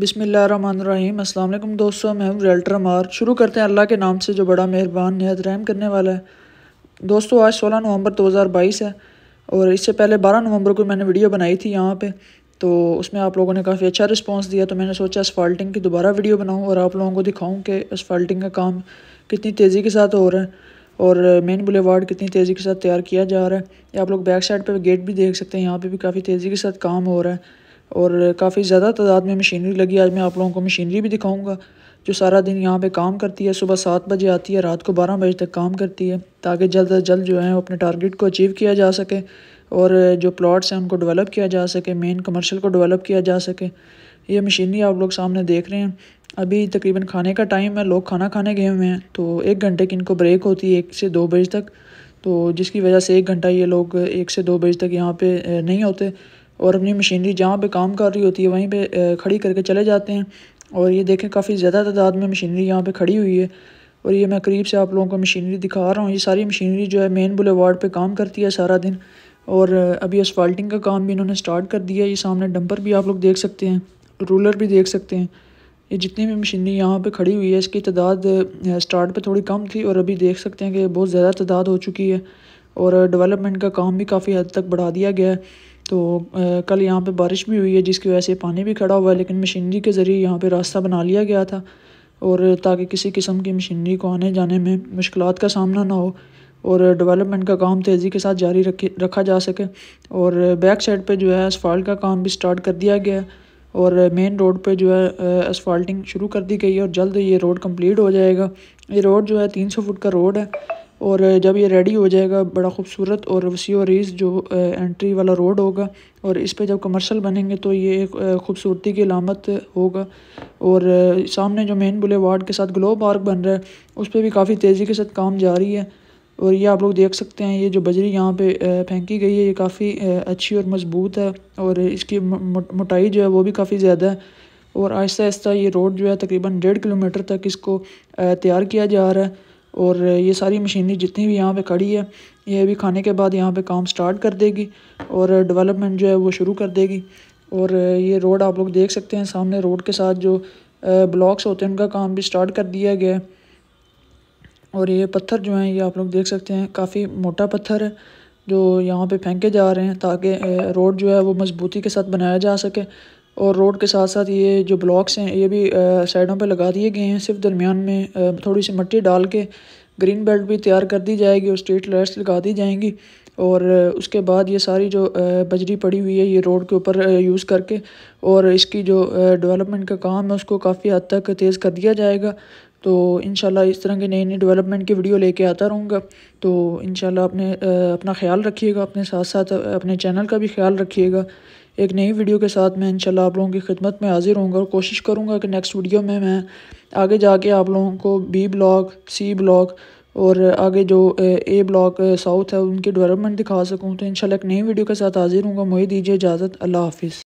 बिसमीम अल्लाम दोस्तों मैं हूँ रियल्टर अमार शुरू करते हैं अल्लाह के नाम से जो बड़ा मेहरबान नहायत रहम करने वाला है दोस्तों आज 16 नवंबर 2022 है और इससे पहले 12 नवंबर को मैंने वीडियो बनाई थी यहाँ पे तो उसमें आप लोगों ने काफ़ी अच्छा रिस्पांस दिया तो मैंने सोचा असफाल्टिंग की दोबारा वीडियो बनाऊँ और आप लोगों को दिखाऊँ कि असफाल्टिंग का काम कितनी तेज़ी के साथ हो रहा है और मेन बुलेवार्ड कितनी तेज़ी के साथ तैयार किया जा रहा है आप लोग बैक साइड पर गेट भी देख सकते हैं यहाँ पर भी काफ़ी तेज़ी के साथ काम हो रहा है और काफ़ी ज़्यादा तादाद में मशीनरी लगी आज मैं आप लोगों को मशीनरी भी दिखाऊंगा जो सारा दिन यहाँ पे काम करती है सुबह सात बजे आती है रात को बारह बजे तक काम करती है ताकि जल्द अज जल्द जो है अपने टारगेट को अचीव किया जा सके और जो प्लाट्स हैं उनको डेवलप किया जा सके मेन कमर्शल को डेवलप किया जा सके ये मशीनरी आप लोग सामने देख रहे हैं अभी तकरीबन खाने का टाइम है लोग खाना खाने गए हुए हैं तो एक घंटे की इनको ब्रेक होती है एक से दो बजे तक तो जिसकी वजह से एक घंटा ये लोग एक से दो बजे तक यहाँ पे नहीं होते और अपनी मशीनरी जहाँ पे काम कर रही होती है वहीं पे खड़ी करके चले जाते हैं और ये देखें काफ़ी ज़्यादा तादाद में मशीनरी यहाँ पे खड़ी हुई है और ये मैं करीब से आप लोगों को मशीनरी दिखा रहा हूँ ये सारी मशीनरी जो है मेन वार्ड पर काम करती है सारा दिन और अभी असफाल्टिंग का काम भी इन्होंने स्टार्ट कर दिया है ये सामने डंपर भी आप लोग देख सकते हैं रूलर भी देख सकते हैं ये जितनी भी मशीनरी यहाँ पे खड़ी हुई है इसकी तादाद स्टार्ट पे थोड़ी कम थी और अभी देख सकते हैं कि बहुत ज़्यादा तादाद हो चुकी है और डेवलपमेंट का काम भी काफ़ी हद तक बढ़ा दिया गया है तो आ, कल यहाँ पर बारिश भी हुई है जिसकी वजह से पानी भी खड़ा हुआ है लेकिन मशीनरी के ज़रिए यहाँ पर रास्ता बना लिया गया था और ताकि किसी किस्म की मशीनरी को आने जाने में मुश्किल का सामना ना हो और डेवलपमेंट का काम तेज़ी के साथ जारी रखे रखा जा सके और बैक साइड पे जो है इस्फाल्ट का काम भी स्टार्ट कर दिया गया है और मेन रोड पे जो है असफाल्टिंग शुरू कर दी गई है और जल्द ये रोड कंप्लीट हो जाएगा ये रोड जो है तीन सौ फुट का रोड है और जब ये रेडी हो जाएगा बड़ा खूबसूरत और वसी और रीस जो एंट्री वाला रोड होगा और इस पर जब कमर्शल बनेंगे तो ये एक खूबसूरती की लामत होगा और सामने जो मेन बुलेवार्ड के साथ ग्लो पार्क बन रहा है उस पर भी काफ़ी तेज़ी के साथ काम जारी है और ये आप लोग देख सकते हैं ये जो बजरी यहाँ पे फेंकी गई है ये काफ़ी अच्छी और मज़बूत है और इसकी मोटाई जो है वो भी काफ़ी ज़्यादा है और आहिस्ता आहिस्ता ये रोड जो है तकरीबन डेढ़ किलोमीटर तक इसको तैयार किया जा रहा है और ये सारी मशीनरी जितनी भी यहाँ पे खड़ी है ये भी खाने के बाद यहाँ पे काम स्टार्ट कर देगी और डेवलपमेंट जो है वो शुरू कर देगी और ये रोड आप लोग देख सकते हैं सामने रोड के साथ जो ब्लॉक्स होते हैं उनका काम भी स्टार्ट कर दिया गया है और ये पत्थर जो हैं ये आप लोग देख सकते हैं काफ़ी मोटा पत्थर है जो यहाँ पे फेंके जा रहे हैं ताकि रोड जो है वो मजबूती के साथ बनाया जा सके और रोड के साथ साथ ये जो ब्लॉक्स हैं ये भी साइडों पे लगा दिए गए हैं सिर्फ दरमियान में आ, थोड़ी सी मिट्टी डाल के ग्रीन बेल्ट भी तैयार कर दी जाएगी और स्ट्रीट लाइट्स लगा दी जाएंगी और उसके बाद ये सारी जो बजरी पड़ी हुई है ये रोड के ऊपर यूज़ करके और इसकी जो डेवलपमेंट का काम है उसको काफ़ी हद तक तेज़ कर दिया जाएगा तो इन इस तरह के नई नई डेवलपमेंट की वीडियो लेके आता रहूँगा तो इन अपने अपना ख्याल रखिएगा अपने साथ साथ अपने चैनल का भी ख्याल रखिएगा एक नई वीडियो के साथ मैं इंशाल्लाह आप लोगों की खिदमत में हाजिर होंगे और कोशिश करूँगा कि नेक्स्ट वीडियो में मैं आगे जाके आप लोगों को बी ब्लॉक सी ब्लॉक और आगे जो ए ब्लॉक साउथ है उनकी डेवलपमेंट दिखा सकूँ तो इंशाल्लाह एक नई वीडियो के साथ हाजिर हूँ मुझे दीजिए इजाज़त अल्लाह हाफिज़